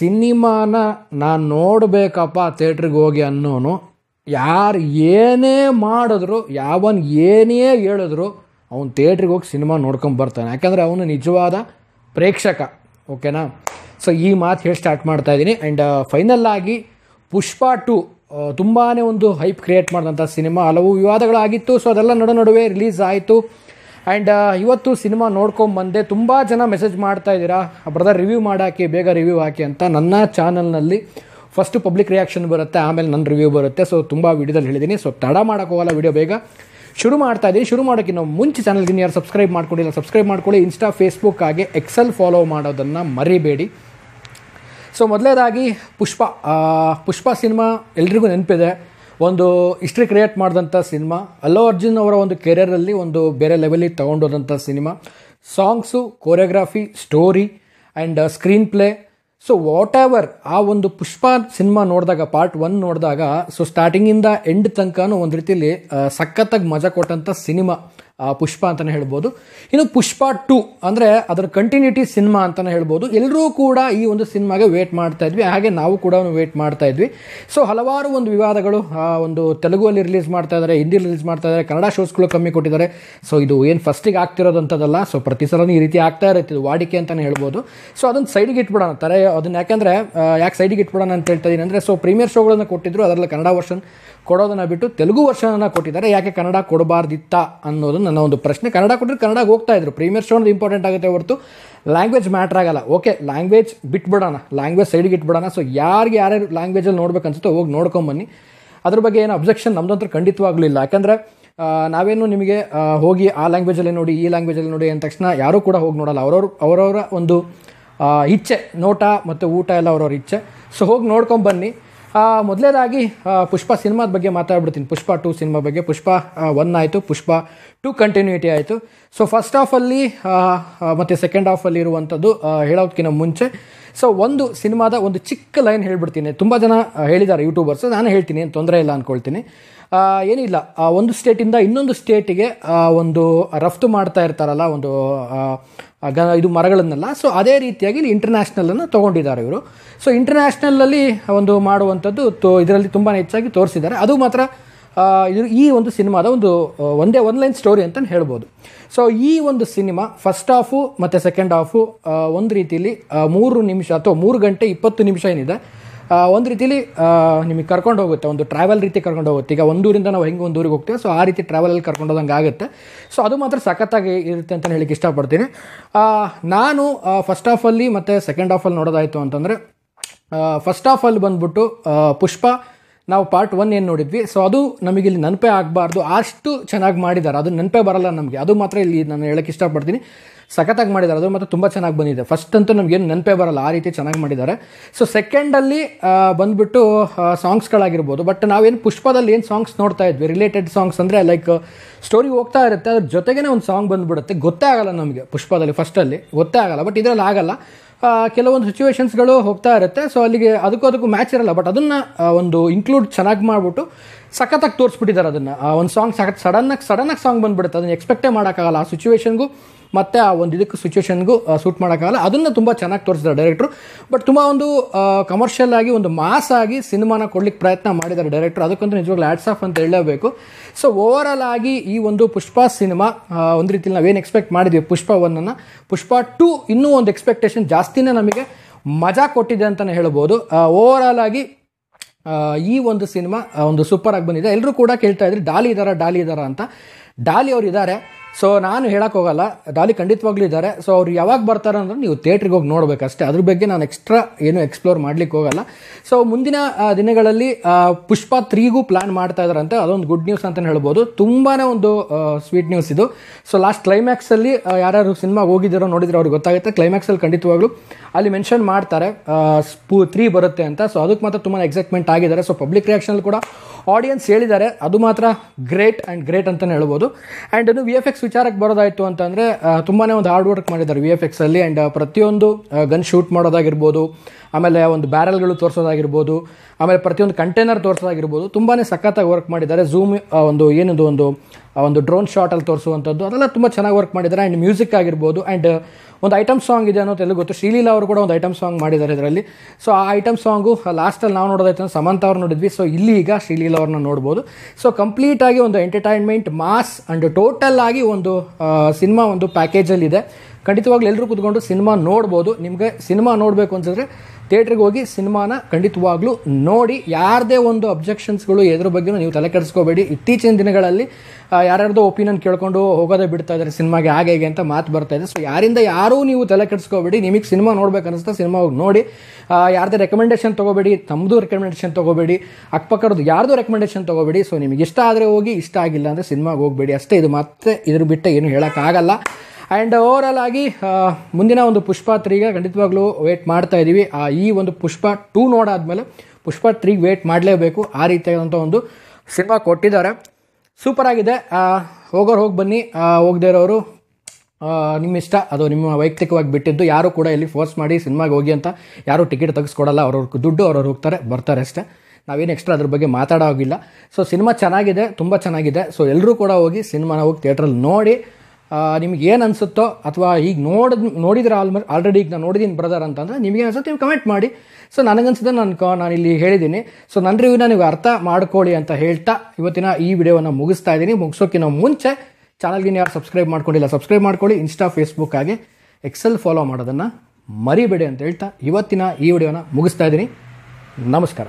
ಸಿನಿಮಾನ ನಾನು ನೋಡಬೇಕಪ್ಪ ಥೇಟ್ರಿಗೆ ಹೋಗಿ ಅನ್ನೋನು ಯಾರು ಏನೇ ಮಾಡಿದ್ರು ಯಾವನ್ ಏನೇ ಹೇಳಿದ್ರು ಅವನು ಥೇಟ್ರಿಗೆ ಹೋಗಿ ಸಿನಿಮಾ ನೋಡ್ಕೊಂಡು ಬರ್ತಾನೆ ಯಾಕಂದರೆ ಅವನು ನಿಜವಾದ ಪ್ರೇಕ್ಷಕ ಓಕೆನಾ ಸೊ ಈ ಮಾತು ಹೇಳಿ ಸ್ಟಾರ್ಟ್ ಮಾಡ್ತಾ ಇದ್ದೀನಿ ಆ್ಯಂಡ್ ಫೈನಲ್ ಆಗಿ ಪುಷ್ಪ ಟು uh, ತುಂಬಾ ಒಂದು ಹೈಪ್ ಕ್ರಿಯೇಟ್ ಮಾಡಿದಂಥ ಸಿನಿಮಾ ಹಲವು ವಿವಾದಗಳಾಗಿತ್ತು ಸೊ ಅದೆಲ್ಲ ನಡು ನಡುವೆ ರಿಲೀಸ್ ಆಯಿತು ಆ್ಯಂಡ್ uh, ಇವತ್ತು ಸಿನಿಮಾ ನೋಡ್ಕೊಂಬಂದೆ ತುಂಬ ಜನ ಮೆಸೇಜ್ ಮಾಡ್ತಾ ಇದ್ದೀರಾ ಬ್ರದರ್ ರಿವ್ಯೂ ಮಾಡಾಕಿ ಬೇಗ ರಿವ್ಯೂ ಹಾಕಿ ಅಂತ ನನ್ನ ಚಾನಲ್ನಲ್ಲಿ ಫಸ್ಟ್ ಪಬ್ಲಿಕ್ ರಿಯಾಕ್ಷನ್ ಬರುತ್ತೆ ಆಮೇಲೆ ನನ್ನ ರಿವ್ಯೂ ಬರುತ್ತೆ ಸೊ ತುಂಬ ವೀಡಿಯೋದಲ್ಲಿ ಹೇಳಿದ್ದೀನಿ ಸೊ ತಡ ಮಾಡೋಕ್ಕೋಗಲ್ಲ ವೀಡಿಯೋ ಬೇಗ ಶುರು ಮಾಡ್ತಾ ಇದ್ದೀನಿ ಶುರು ಮಾಡೋಕ್ಕೆ ನಾವು ಮುಂಚೆ ಚಾನಲ್ಗೆ ಯಾರು ಸಬ್ಸ್ಕ್ರೈಬ್ ಮಾಡ್ಕೊಂಡಿಲ್ಲ ಸಬ್ಸ್ಕ್ರೈಬ್ ಮಾಡ್ಕೊಳ್ಳಿ ಇನ್ಸ್ಟಾ ಫೇಸ್ಬುಕ್ ಆಗಿ ಎಕ್ಸೆಲ್ ಫಾಲೋ ಮಾಡೋದನ್ನು ಮರಿಬೇಡಿ ಸೊ ಮೊದಲೇದಾಗಿ ಪುಷ್ಪ ಪುಷ್ಪ ಸಿನಿಮಾ ಎಲ್ರಿಗೂ ನೆನಪಿದೆ ಒಂದು ಹಿಸ್ಟ್ರಿ ಕ್ರಿಯೇಟ್ ಮಾಡಿದಂಥ ಸಿನಿಮಾ ಅಲ್ಲೋ ಅರ್ಜುನ್ ಅವರ ಒಂದು ಕೆರಿಯರಲ್ಲಿ ಒಂದು ಬೇರೆ ಲೆವೆಲಿಗೆ ತೊಗೊಂಡೋದಂಥ cinema songs choreography story and screenplay so whatever ಆ ಒಂದು ಪುಷ್ಪ ಸಿನಿಮಾ ನೋಡಿದಾಗ ಪಾರ್ಟ್ ಒನ್ ನೋಡಿದಾಗ ಸೊ ಸ್ಟಾರ್ಟಿಂಗಿಂದ ಎಂಡ್ ತನಕ ಒಂದು ರೀತಿಯಲ್ಲಿ uh, ಸಖತ್ತಾಗಿ ಮಜಾ ಕೊಟ್ಟಂಥ ಸಿನಿಮಾ ಪುಷ್ಪ ಅಂತಲೇ ಹೇಳ್ಬೋದು ಇನ್ನು ಪುಷ್ಪ ಟು ಅಂದರೆ ಅದರ ಕಂಟಿನ್ಯೂಟಿ ಸಿನಿಮಾ ಅಂತಲೇ ಹೇಳ್ಬೋದು ಎಲ್ಲರೂ ಕೂಡ ಈ ಒಂದು ಸಿನಿಮಾಗೆ ವೇಟ್ ಮಾಡ್ತಾ ಇದ್ವಿ ಹಾಗೆ ನಾವು ಕೂಡ ವೇಟ್ ಮಾಡ್ತಾ ಇದ್ವಿ ಸೊ ಹಲವಾರು ಒಂದು ವಿವಾದಗಳು ಒಂದು ತೆಲುಗುವಲ್ಲಿ ರಿಲೀಸ್ ಮಾಡ್ತಾ ಇದ್ದಾರೆ ಹಿಂದಿ ರಿಲೀಸ್ ಮಾಡ್ತಾ ಇದ್ದಾರೆ ಕನ್ನಡ ಶೋಸ್ಗಳು ಕಮ್ಮಿ ಕೊಟ್ಟಿದ್ದಾರೆ ಸೊ ಇದು ಏನು ಫಸ್ಟಿಗೆ ಆಗ್ತಿರೋದಂಥದ್ದಲ್ಲ ಸೊ ಪ್ರತಿ ಸಲನೂ ಈ ರೀತಿ ಆಗ್ತಾ ಇರುತ್ತೆ ಇದು ವಾಡಿಕೆ ಅಂತಲೇ ಹೇಳ್ಬೋದು ಸೊ ಅದನ್ನು ಸೈಡಿಗೆ ಇಟ್ಬಿಡೋಣ ತರ ಅದನ್ನ ಯಾಕೆಂದರೆ ಯಾಕೆ ಸೈಡಿಗೆ ಇಟ್ಬಿಡೋಣ ಅಂತ ಹೇಳ್ತಾ ಇದ್ದೀನಿ ಅಂದರೆ ಸೊ ಪ್ರೀಮಿಯರ್ ಶೋಗಳನ್ನು ಕೊಟ್ಟಿದ್ರು ಅದರಲ್ಲಿ ಕನ್ನಡ ವರ್ಷನ್ ಕೊಡೋದನ್ನು ಬಿಟ್ಟು ತೆಲುಗು ವರ್ಷನನ್ನು ಕೊಟ್ಟಿದ್ದಾರೆ ಯಾಕೆ ಕನ್ನಡ ಕೊಡಬಾರ್ದಿತ್ತ ಅನ್ನೋದನ್ನು ನನ್ನ ಒಂದು ಪ್ರಶ್ನೆ ಕನ್ನಡ ಕೊಟ್ಟರೆ ಕನ್ನಡಕ್ಕೆ ಹೋಗ್ತಾ ಇದ್ರು ಪ್ರೀಮಿಯರ್ ಶೋ ಇಂಪಾರ್ಟೆಂಟ್ ಆಗುತ್ತೆ ಹೊರತು ಲ್ಯಾಂಗ್ವೇಜ್ ಮ್ಯಾಟ್ರ್ ಆಗಲ್ಲ ಓಕೆ ಲ್ಯಾಂಗ್ವೇಜ್ ಬಿಟ್ಬಿಡೋಣ ಲ್ಯಾಂಗ್ವೇಜ್ ಸೈಡ್ಗೆ ಇಟ್ಬಿಡೋಣ ಸೊ ಯಾರಿಗೆ ಯಾರ್ಯಾರು ಲ್ಯಾಂಗ್ವೇಜಲ್ಲಿ ಅನ್ಸುತ್ತೆ ಹೋಗಿ ನೋಡ್ಕೊಂಬನ್ನಿ ಅದ್ರ ಬಗ್ಗೆ ಏನು ಅಬ್ಜೆಕ್ಷನ್ ನಮ್ದಂತೂ ಖಂಡಿತವಾಗಲಿಲ್ಲ ಯಾಕಂದರೆ ನಾವೇನು ನಿಮಗೆ ಹೋಗಿ ಆ ಲ್ಯಾಂಗ್ವೇಜಲ್ಲಿ ನೋಡಿ ಈ ಲ್ಯಾಂಗ್ವೇಜಲ್ಲಿ ನೋಡಿ ಅಂದ ತಕ್ಷಣ ಯಾರೂ ಕೂಡ ಹೋಗಿ ನೋಡಲ್ಲ ಅವರವ್ರ ಅವರವರ ಒಂದು ಇಚ್ಛೆ ನೋಟ ಮತ್ತು ಊಟ ಎಲ್ಲ ಅವರವ್ರ ಇಚ್ಛೆ ಸೊ ಹೋಗಿ ಬನ್ನಿ ಮೊದಲೇದಾಗಿ ಪುಷ್ಪ ಸಿನಿಮಾದ ಬಗ್ಗೆ ಮಾತಾಡ್ಬಿಡ್ತೀನಿ ಪುಷ್ಪ ಟು ಸಿನಿಮಾ ಬಗ್ಗೆ ಪುಷ್ಪ ಒನ್ ಆಯಿತು ಪುಷ್ಪ ಟು ಕಂಟಿನ್ಯೂಟಿ ಆಯಿತು ಸೊ ಫಸ್ಟ್ ಹಾಫಲ್ಲಿ ಮತ್ತು ಸೆಕೆಂಡ್ ಹಾಫಲ್ಲಿ ಇರುವಂಥದ್ದು ಹೇಳೋದಕ್ಕಿಂತ ಮುಂಚೆ ಸೊ ಒಂದು ಸಿನಿಮಾದ ಒಂದು ಚಿಕ್ಕ ಲೈನ್ ಹೇಳ್ಬಿಡ್ತೀನಿ ತುಂಬ ಜನ ಹೇಳಿದ್ದಾರೆ ಯೂಟ್ಯೂಬರ್ಸ್ ನಾನು ಹೇಳ್ತೀನಿ ಏನು ತೊಂದರೆ ಇಲ್ಲ ಅಂದ್ಕೊಳ್ತೀನಿ ಏನಿಲ್ಲ ಒಂದು ಸ್ಟೇಟಿಂದ ಇನ್ನೊಂದು ಸ್ಟೇಟಿಗೆ ಒಂದು ರಫ್ತು ಮಾಡ್ತಾ ಇರ್ತಾರಲ್ಲ ಒಂದು ಗ ಇದು ಮರಗಳನ್ನೆಲ್ಲ ಸೊ ಅದೇ ರೀತಿಯಾಗಿ ಇಲ್ಲಿ ಇಂಟರ್ನ್ಯಾಷನಲನ್ನು ತೊಗೊಂಡಿದ್ದಾರೆ ಇವರು ಸೊ ಇಂಟರ್ನ್ಯಾಷನಲಲ್ಲಿ ಒಂದು ಮಾಡುವಂಥದ್ದು ತೋ ಇದರಲ್ಲಿ ತುಂಬಾ ಹೆಚ್ಚಾಗಿ ತೋರಿಸಿದ್ದಾರೆ ಅದು ಮಾತ್ರ ಇದು ಈ ಒಂದು ಸಿನಿಮಾದ ಒಂದು ಒಂದೇ ಒನ್ ಲೈನ್ ಸ್ಟೋರಿ ಅಂತಲೇ ಹೇಳ್ಬೋದು ಸೊ ಈ ಒಂದು ಸಿನಿಮಾ ಫಸ್ಟ್ ಹಾಫು ಮತ್ತು ಸೆಕೆಂಡ್ ಹಾಫು ಒಂದು ರೀತಿಯಲ್ಲಿ ಮೂರು ನಿಮಿಷ ಅಥವಾ ಮೂರು ಗಂಟೆ ಇಪ್ಪತ್ತು ನಿಮಿಷ ಏನಿದೆ ಒಂದು ರೀತಿಯಲ್ಲಿ ನಿಮಗೆ ಕರ್ಕೊಂಡು ಹೋಗುತ್ತೆ ಒಂದು ಟ್ರಾವೆಲ್ ರೀತಿ ಕರ್ಕೊಂಡು ಹೋಗುತ್ತೆ ಈಗ ಒಂದೂರಿಂದ ನಾವು ಹೆಂಗೆ ಊರಿಗೆ ಹೋಗ್ತೀವಿ ಸೊ ಆ ರೀತಿ ಟ್ರಾವೆಲಲ್ಲಿ ಕರ್ಕೊಂಡು ಹೋದಂಗೆ ಆಗುತ್ತೆ ಸೊ ಅದು ಮಾತ್ರ ಸಖತ್ತಾಗಿ ಇರುತ್ತೆ ಅಂತ ಹೇಳಿಕ್ಕೆ ಇಷ್ಟಪಡ್ತೀನಿ ನಾನು ಫಸ್ಟ್ ಹಾಫಲ್ಲಿ ಮತ್ತು ಸೆಕೆಂಡ್ ಹಾಫಲ್ಲಿ ನೋಡೋದಾಯಿತು ಅಂತಂದರೆ ಫಸ್ಟ್ ಹಾಫಲ್ಲಿ ಬಂದ್ಬಿಟ್ಟು ಪುಷ್ಪ ನಾವು ಪಾರ್ಟ್ ಒನ್ ಏನು ನೋಡಿದ್ವಿ ಸೊ ಅದು ನಮಗೆ ಇಲ್ಲಿ ನೆನಪೆ ಆಗಬಾರ್ದು ಅಷ್ಟು ಚೆನ್ನಾಗಿ ಮಾಡಿದ್ದಾರೆ ಅದು ನೆನಪೆ ಬರಲ್ಲ ನಮಗೆ ಅದು ಮಾತ್ರ ಇಲ್ಲಿ ನಾನು ಹೇಳಕ್ಕೆ ಇಷ್ಟಪಡ್ತೀನಿ ಸಖತ್ತಾಗಿ ಮಾಡಿದ್ದಾರೆ ಅದು ಮತ್ತು ತುಂಬ ಚೆನ್ನಾಗಿ ಬಂದಿದೆ ಫಸ್ಟ್ ಅಂತೂ ಏನು ನೆನಪೇ ಬರಲ್ಲ ಆ ರೀತಿ ಚೆನ್ನಾಗಿ ಮಾಡಿದ್ದಾರೆ ಸೊ ಸೆಕೆಂಡಲ್ಲಿ ಬಂದುಬಿಟ್ಟು ಸಾಂಗ್ಸ್ಗಳಾಗಿರ್ಬೋದು ಬಟ್ ನಾವೇನು ಪುಷ್ಪದಲ್ಲಿ ಏನು ಸಾಂಗ್ಸ್ ನೋಡ್ತಾ ಇದ್ವಿ ರಿಲೇಟೆಡ್ ಸಾಂಗ್ಸ್ ಅಂದರೆ ಲೈಕ್ ಸ್ಟೋರಿ ಹೋಗ್ತಾ ಇರುತ್ತೆ ಅದ್ರ ಜೊತೆಗೇ ಒಂದು ಸಾಂಗ್ ಬಂದುಬಿಡುತ್ತೆ ಗೊತ್ತೇ ಆಗಲ್ಲ ನಮಗೆ ಪುಷ್ಪದಲ್ಲಿ ಫಸ್ಟಲ್ಲಿ ಗೊತ್ತೇ ಆಗಲ್ಲ ಬಟ್ ಇದರಲ್ಲಿ ಆಗಲ್ಲ ಕೆಲವೊಂದು ಸಿಚುವೇಶನ್ಸ್ಗಳು ಹೋಗ್ತಾ ಇರುತ್ತೆ ಸೊ ಅಲ್ಲಿಗೆ ಅದಕ್ಕೂ ಅದಕ್ಕೂ ಮ್ಯಾಚ್ ಇರಲ್ಲ ಬಟ್ ಅದನ್ನು ಒಂದು ಇನ್ಕ್ಲೂಡ್ ಚೆನ್ನಾಗಿ ಮಾಡಿಬಿಟ್ಟು ಸಖತ್ತಾಗಿ ತೋರಿಸ್ಬಿಟ್ಟಿದ್ದಾರೆ ಅದನ್ನು ಒಂದು ಸಾಂಗ್ ಸಖತ್ ಸಡನ್ನಾಗಿ ಸಡನ್ನಾಗಿ ಸಾಂಗ್ ಬಂದ್ಬಿಡುತ್ತೆ ಅದನ್ನು ಎಕ್ಸ್ಪೆಕ್ಟೇ ಮಾಡೋಕ್ಕಾಗಲ್ಲ ಆ ಸಿಚುವೇಶನ್ಗೂ ಮತ್ತು ಆ ಒಂದು ಇದಕ್ಕೆ ಸಿಚುವೇಶನ್ಗೂ ಸೂಟ್ ಮಾಡೋಕ್ಕಾಗಲ್ಲ ಅದನ್ನು ತುಂಬ ಚೆನ್ನಾಗಿ ತೋರಿಸಿದ್ದಾರೆ ಡೈರೆಕ್ಟ್ರು ಬಟ್ ತುಂಬ ಒಂದು ಕಮರ್ಷಿಯಲ್ ಆಗಿ ಒಂದು ಮಾಸ್ ಆಗಿ ಸಿನಿಮಾನ ಕೊಡ್ಲಿಕ್ಕೆ ಪ್ರಯತ್ನ ಮಾಡಿದ್ದಾರೆ ಡೈರೆಕ್ಟ್ರು ಅದಕ್ಕಂತೂ ನಿಜವಾಗ್ಲೂ ಆ್ಯಡ್ಸ್ ಆಫ್ ಅಂತ ಹೇಳಬೇಕು ಸೊ ಓವರಾಲ್ ಆಗಿ ಈ ಒಂದು ಪುಷ್ಪ ಸಿನಿಮಾ ಒಂದು ರೀತಿಯಲ್ಲಿ ನಾವೇನು ಎಕ್ಸ್ಪೆಕ್ಟ್ ಮಾಡಿದ್ವಿ ಪುಷ್ಪ ಒನ್ನನ್ನು ಪುಷ್ಪ ಟು ಇನ್ನೂ ಒಂದು ಎಕ್ಸ್ಪೆಕ್ಟೇಷನ್ ಜಾಸ್ತಿನೇ ನಮಗೆ ಮಜಾ ಕೊಟ್ಟಿದೆ ಅಂತಲೇ ಹೇಳ್ಬೋದು ಆಲ್ ಆಗಿ ಈ ಒಂದು ಸಿನಿಮಾ ಒಂದು ಸೂಪರ್ ಆಗಿ ಬಂದಿದೆ ಎಲ್ಲರೂ ಕೂಡ ಕೇಳ್ತಾ ಇದ್ರಿ ಡಾಲಿ ಇದಾರ ಡಾಲಿ ಇದ್ದಾರಾ ಅಂತ ಡಾಲಿ ಅವರು ಇದ್ದಾರೆ ಸೊ ನಾನು ಹೋಗಲ್ಲ ಡಾಲಿ ಖಂಡಿತವಾಗ್ಲೂ ಇದ್ದಾರೆ ಸೊ ಅವ್ರು ಯಾವಾಗ ಬರ್ತಾರೆ ಅಂದ್ರೆ ನೀವು ಥಿಯೇಟ್ರಿಗೆ ಹೋಗಿ ನೋಡಬೇಕಷ್ಟೇ ಅದ್ರ ಬಗ್ಗೆ ನಾನು ಎಕ್ಸ್ಟ್ರಾ ಏನು ಎಕ್ಸ್ಪ್ಲೋರ್ ಮಾಡ್ಲಿಕ್ಕೆ ಹೋಗಲ್ಲ ಸೊ ಮುಂದಿನ ದಿನಗಳಲ್ಲಿ ಪುಷ್ಪ ತ್ರೀಗೂ ಪ್ಲಾನ್ ಮಾಡ್ತಾ ಇದ್ದಾರಂತೆ ಅದೊಂದು ಗುಡ್ ನ್ಯೂಸ್ ಅಂತಲೇ ಹೇಳ್ಬೋದು ತುಂಬಾ ಒಂದು ಸ್ವೀಟ್ ನ್ಯೂಸ್ ಇದು ಸೊ ಲಾಸ್ಟ್ ಕ್ಲೈಮ್ಯಾಕ್ಸಲ್ಲಿ ಯಾರ್ಯಾರು ಸಿನಿಮಾ ಹೋಗಿದ್ದಾರೋ ನೋಡಿದ್ರೆ ಅವ್ರಿಗೆ ಗೊತ್ತಾಗುತ್ತೆ ಕ್ಲೈಮ್ಯಾಕ್ಸಲ್ಲಿ ಖಂಡಿತವಾಗ್ಲೂ ಅಲ್ಲಿ ಮೆನ್ಷನ್ ಮಾಡ್ತಾರೆ ಸ್ಪು ತ್ರೀ ಬರುತ್ತೆ ಅಂತ ಸೊ ಅದಕ್ಕೆ ಮಾತ್ರ ತುಂಬ ಎಕ್ಸೈಟ್ಮೆಂಟ್ ಆಗಿದ್ದಾರೆ ಸೊ ಪಬ್ಲಿಕ್ ರಿಯಾಕ್ಷನಲ್ಲಿ ಕೂಡ ಆಡಿಯನ್ಸ್ ಹೇಳಿದ್ದಾರೆ ಅದು ಮಾತ್ರ ಗ್ರೇಟ್ ಆ್ಯಂಡ್ ಗ್ರೇಟ್ ಅಂತಲೇ ಹೇಳ್ಬೋದು and V F X effects ವಿಚಾರಕ್ಕೆ ಬರೋದಾಯಿತು ಅಂತಂದರೆ ತುಂಬಾನೇ ಒಂದು ಹಾರ್ಡ್ ವರ್ಕ್ ಮಾಡಿದ್ದಾರೆ ವಿ ಎಫ್ ಎಕ್ಸಲ್ಲಿ ಆ್ಯಂಡ್ ಪ್ರತಿಯೊಂದು ಗನ್ ಶೂಟ್ ಮಾಡೋದಾಗಿರ್ಬೋದು ಆಮೇಲೆ ಒಂದು ಬ್ಯಾರಲ್ಗಳು ತೋರಿಸೋದಾಗಿರ್ಬೋದು ಆಮೇಲೆ ಪ್ರತಿಯೊಂದು ಕಂಟೈನರ್ ತೋರಿಸೋದಾಗಿರ್ಬೋದು ತುಂಬಾ ಸಖತ್ತಾಗಿ ವರ್ಕ್ ಮಾಡಿದ್ದಾರೆ ಝೂಮ್ ಒಂದು ಏನಿದು ಒಂದು ಆ ಒಂದು ಡ್ರೋನ್ ಅಲ್ಲಿ ತೋರಿಸುವಂಥದ್ದು ಅದೆಲ್ಲ ತುಂಬ ಚೆನ್ನಾಗಿ ವರ್ಕ್ ಮಾಡಿದ್ದಾರೆ ಆ್ಯಂಡ್ ಮ್ಯೂಸಿಕ್ ಆಗಿರ್ಬೋದು ಆ್ಯಂಡ್ uh, ಒಂದು ಐಟಮ್ ಸಾಂಗ್ ಇದೆ ತೆಲುಗು ಗೊತ್ತು ಶ್ರೀಲೀಲಾ ಅವರು ಕೂಡ ಒಂದು ಐಟಮ್ ಸಾಂಗ್ ಮಾಡಿದ್ದಾರೆ ಇದರಲ್ಲಿ ಸೊ ಆ ಐಟಮ್ ಸಾಂಗು ಲಾಸ್ಟಲ್ಲಿ ನಾವು ನೋಡೋದಾಯ್ತು ಸಮಂತ ಅವ್ರು ನೋಡಿದ್ವಿ ಸೊ ಇಲ್ಲಿ ಈಗ ಶ್ರೀಲೀಲಾ ಅವ್ರನ್ನ ನೋಡ್ಬೋದು ಸೊ ಕಂಪ್ಲೀಟಾಗಿ ಒಂದು ಎಂಟರ್ಟೈನ್ಮೆಂಟ್ ಮಾಸ್ ಆ್ಯಂಡ್ ಟೋಟಲ್ ಆಗಿ ಒಂದು ಸಿನಿಮಾ ಒಂದು ಪ್ಯಾಕೇಜಲ್ಲಿದೆ ಖಂಡಿತವಾಗ್ಲೂ ಎಲ್ಲರೂ ಕುತ್ಕೊಂಡು ಸಿನಿಮಾ ನೋಡ್ಬೋದು ನಿಮಗೆ ಸಿನಿಮಾ ನೋಡಬೇಕು ಅನ್ಸಿದ್ರೆ ಥಿಯೇಟ್ರಿಗೆ ಹೋಗಿ ಸಿನಿಮಾನ ಖಂಡಿತವಾಗ್ಲೂ ನೋಡಿ ಯಾರದೇ ಒಂದು ಅಬ್ಜೆಕ್ಷನ್ಸ್ಗಳು ಎದ್ರ ಬಗ್ಗೆ ನೀವು ತಲೆ ಕೆಡಿಸ್ಕೋಬೇಡಿ ಇತ್ತೀಚಿನ ದಿನಗಳಲ್ಲಿ ಯಾರ್ಯಾರ್ದೋ ಒಪಿನಿಯನ್ ಕೇಳ್ಕೊಂಡು ಹೋಗೋದೇ ಬಿಡ್ತಾ ಇದ್ದಾರೆ ಸಿನಿಮಾಗೆ ಹಾಗೆ ಹೇಗೆ ಅಂತ ಮಾತು ಬರ್ತಾ ಇದೆ ಸೊ ಯಾರಿಂದ ಯಾರೂ ನೀವು ತಲೆ ಕೆಡಿಸ್ಕೋಬೇಡಿ ನಿಮಗೆ ಸಿನಿಮಾ ನೋಡ್ಬೇಕನ್ನಿಸ್ತಾ ಸಿನಿಮಾ ಹೋಗಿ ನೋಡಿ ಯಾರದೇ ರೆಕಮೆಂಡೇಷನ್ ತೊಗೋಬೇಡಿ ತಮ್ಮದು ರೆಕಮೆಂಡೇಶನ್ ತೊಗೋಬೇಡಿ ಅಕ್ಕಪಕ್ಕದ ಯಾರ್ದು ರೆಕಮೆಂಡೇಶನ್ ತೊಗೋಬೇಡಿ ಸೊ ನಿಮಗೆ ಇಷ್ಟ ಆದರೆ ಹೋಗಿ ಇಷ್ಟ ಆಗಿಲ್ಲ ಅಂದರೆ ಸಿನಿಮಾಗೆ ಹೋಗಬೇಡಿ ಅಷ್ಟೇ ಇದು ಮತ್ತೆ ಇದ್ರ ಬಿಟ್ಟೆ ಏನು ಹೇಳೋಕ್ಕಾಗಲ್ಲ ಆ್ಯಂಡ್ ಓವರ್ ಆಲ್ ಆಗಿ ಮುಂದಿನ ಒಂದು ಪುಷ್ಪ ತ್ರೀಗೆ ಖಂಡಿತವಾಗ್ಲೂ ವೇಟ್ ಮಾಡ್ತಾ ಇದ್ದೀವಿ ಆ ಈ ಒಂದು ಪುಷ್ಪ ಟೂ ನೋಡಾದಮೇಲೆ ಪುಷ್ಪ ತ್ರೀಗೆ ವೇಟ್ ಮಾಡಲೇಬೇಕು ಆ ರೀತಿಯಾದಂಥ ಒಂದು ಸಿನಿಮಾ ಕೊಟ್ಟಿದ್ದಾರೆ ಸೂಪರ್ ಆಗಿದೆ ಹೋಗೋರು ಹೋಗಿ ಬನ್ನಿ ಹೋಗದೇ ಇರೋರು ನಿಮ್ಮ ಇಷ್ಟ ಅದು ನಿಮ್ಮ ವೈಯಕ್ತಿಕವಾಗಿ ಬಿಟ್ಟಿದ್ದು ಯಾರು ಕೂಡ ಇಲ್ಲಿ ಫೋರ್ಸ್ ಮಾಡಿ ಸಿನಿಮಾಗೆ ಹೋಗಿ ಅಂತ ಯಾರೂ ಟಿಕೆಟ್ ತೆಗೆಸ್ಕೊಡಲ್ಲ ಅವ್ರವ್ರ ದುಡ್ಡು ಅವ್ರವ್ರು ಹೋಗ್ತಾರೆ ಬರ್ತಾರೆ ಅಷ್ಟೇ ನಾವೇನು ಎಕ್ಸ್ಟ್ರಾ ಅದ್ರ ಬಗ್ಗೆ ಮಾತಾಡೋ ಹೋಗಿಲ್ಲ ಸೊ ಸಿನಿಮಾ ಚೆನ್ನಾಗಿದೆ ತುಂಬ ಚೆನ್ನಾಗಿದೆ ಸೊ ಎಲ್ಲರೂ ಕೂಡ ಹೋಗಿ ಸಿನಿಮಾನ ಹೋಗಿ ಥಿಯೇಟ್ರಲ್ಲಿ ನೋಡಿ ನಿಮ್ಗೆ ಏನು ಅನಿಸುತ್ತೋ ಅಥವಾ ಈಗ ನೋಡಿದ್ ನೋಡಿದ್ರೆ ಆಲ್ಮ ಆಲ್ರೆಡಿ ಈಗ ನಾನು ನೋಡಿದ್ದೀನಿ ಬ್ರದರ್ ಅಂತಂದರೆ ನಿಮಗೆ ಅನಿಸುತ್ತೆ ನೀವು ಕಮೆಂಟ್ ಮಾಡಿ ಸೊ ನನಗನ್ಸಿದ್ದು ನಾನು ಕ ನಾನು ಇಲ್ಲಿ ಹೇಳಿದ್ದೀನಿ ಸೊ ನನ್ನ ರಿವ್ಯೂನ ನೀವು ಅರ್ಥ ಮಾಡ್ಕೊಳ್ಳಿ ಅಂತ ಹೇಳ್ತಾ ಇವತ್ತಿನ ಈ ವಿಡಿಯೋವನ್ನು ಮುಗಿಸ್ತಾ ಇದ್ದೀನಿ ಮುಗಿಸೋಕ್ಕಿಂತ ಮುಂಚೆ ಚಾನಲ್ಗೆ ಯಾರು ಸಬ್ಸ್ಕ್ರೈಬ್ ಮಾಡ್ಕೊಂಡಿಲ್ಲ ಸಬ್ಸ್ಕ್ರೈಬ್ ಮಾಡ್ಕೊಳ್ಳಿ ಇನ್ಸ್ಟಾ ಫೇಸ್ಬುಕ್ ಹಾಗೆ ಎಕ್ಸೆಲ್ ಫಾಲೋ ಮಾಡೋದನ್ನು ಮರಿಬೇಡಿ ಅಂತ ಹೇಳ್ತಾ ಇವತ್ತಿನ ಈ ವಿಡಿಯೋನ ಮುಗಿಸ್ತಾ ಇದ್ದೀನಿ ನಮಸ್ಕಾರ